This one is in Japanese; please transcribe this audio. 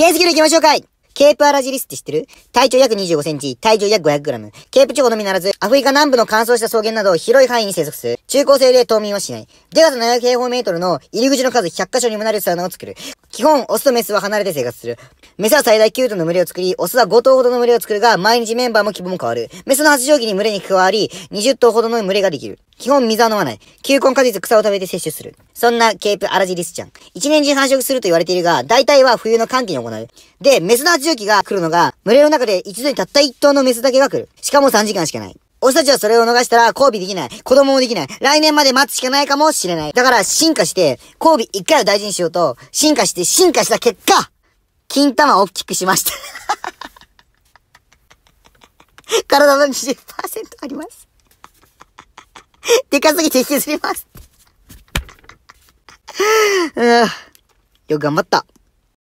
フィス行きましょうかいケープアラジリスって知ってる体長約25センチ、体重約5 0 0ム。ケープチョコのみならず、アフリカ南部の乾燥した草原など広い範囲に生息する。中高生で冬眠はしない。でかさ700平方メートルの入り口の数100箇所にもなるサウナを作る。基本、オスとメスは離れて生活する。メスは最大9頭の群れを作り、オスは5頭ほどの群れを作るが、毎日メンバーも規模も変わる。メスの発情期に群れに加わり、20頭ほどの群れができる。基本水は飲まない。球根果実草を食べて摂取する。そんなケープアラジリスちゃん。一年中繁殖すると言われているが、大体は冬の寒気に行う。で、メスの発情期が来るのが、群れの中で一度にたった1頭のメスだけが来る。しかも3時間しかない。俺たちはそれを逃したら交尾できない。子供もできない。来年まで待つしかないかもしれない。だから進化して、交尾一回を大事にしようと、進化して進化した結果、金玉を大きくしました。体の20%あります。でかすぎて引きずります。うん。よく頑張った。